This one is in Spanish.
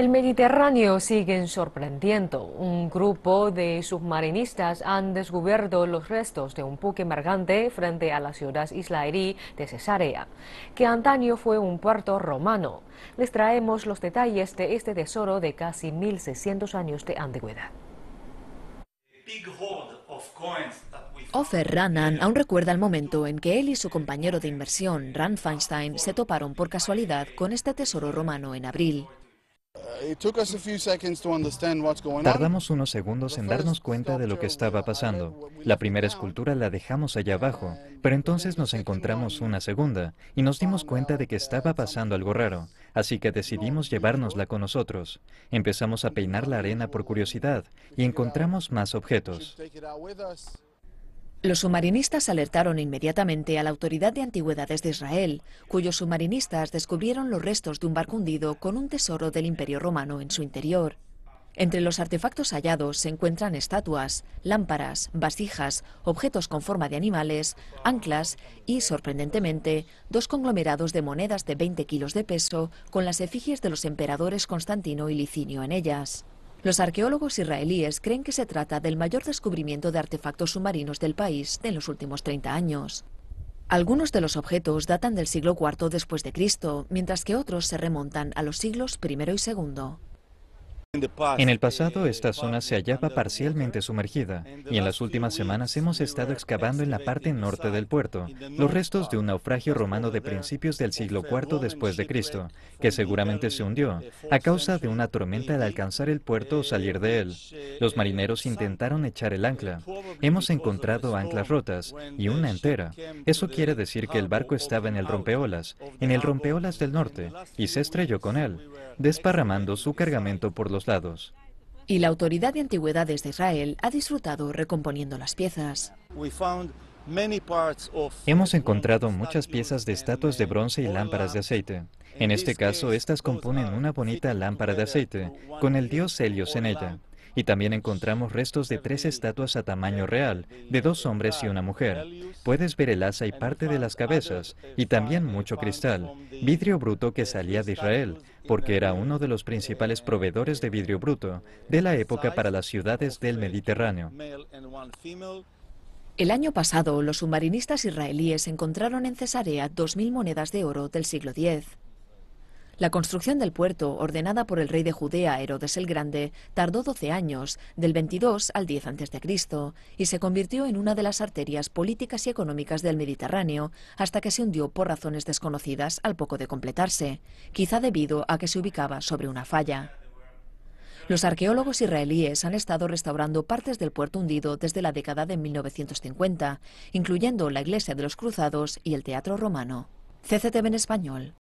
El Mediterráneo sigue sorprendiendo. Un grupo de submarinistas han descubierto los restos de un buque mercante frente a la ciudad israelí de Cesarea, que antaño fue un puerto romano. Les traemos los detalles de este tesoro de casi 1.600 años de antigüedad. Ofer Ranan aún recuerda el momento en que él y su compañero de inversión, Ran Feinstein, se toparon por casualidad con este tesoro romano en abril. Tardamos unos segundos en darnos cuenta de lo que estaba pasando. La primera escultura la dejamos allá abajo, pero entonces nos encontramos una segunda y nos dimos cuenta de que estaba pasando algo raro, así que decidimos llevárnosla con nosotros. Empezamos a peinar la arena por curiosidad y encontramos más objetos. Los submarinistas alertaron inmediatamente a la Autoridad de Antigüedades de Israel, cuyos submarinistas descubrieron los restos de un barco hundido con un tesoro del Imperio Romano en su interior. Entre los artefactos hallados se encuentran estatuas, lámparas, vasijas, objetos con forma de animales, anclas y, sorprendentemente, dos conglomerados de monedas de 20 kilos de peso con las efigies de los emperadores Constantino y Licinio en ellas. Los arqueólogos israelíes creen que se trata del mayor descubrimiento de artefactos submarinos del país en los últimos 30 años. Algunos de los objetos datan del siglo IV después de Cristo, mientras que otros se remontan a los siglos I y II. En el pasado esta zona se hallaba parcialmente sumergida y en las últimas semanas hemos estado excavando en la parte norte del puerto los restos de un naufragio romano de principios del siglo IV después de Cristo, que seguramente se hundió a causa de una tormenta al alcanzar el puerto o salir de él. Los marineros intentaron echar el ancla, hemos encontrado anclas rotas y una entera. Eso quiere decir que el barco estaba en el rompeolas, en el rompeolas del norte, y se estrelló con él, desparramando su cargamento por los lados. Y la Autoridad de Antigüedades de Israel ha disfrutado recomponiendo las piezas. Hemos encontrado muchas piezas de estatuas de bronce y lámparas de aceite. En este caso, estas componen una bonita lámpara de aceite, con el dios Helios en ella y también encontramos restos de tres estatuas a tamaño real, de dos hombres y una mujer. Puedes ver el asa y parte de las cabezas, y también mucho cristal, vidrio bruto que salía de Israel, porque era uno de los principales proveedores de vidrio bruto de la época para las ciudades del Mediterráneo. El año pasado, los submarinistas israelíes encontraron en Cesarea 2.000 monedas de oro del siglo X. La construcción del puerto, ordenada por el rey de Judea Herodes el Grande, tardó 12 años, del 22 al 10 a.C., y se convirtió en una de las arterias políticas y económicas del Mediterráneo hasta que se hundió por razones desconocidas al poco de completarse, quizá debido a que se ubicaba sobre una falla. Los arqueólogos israelíes han estado restaurando partes del puerto hundido desde la década de 1950, incluyendo la iglesia de los cruzados y el teatro romano. CCTV en español.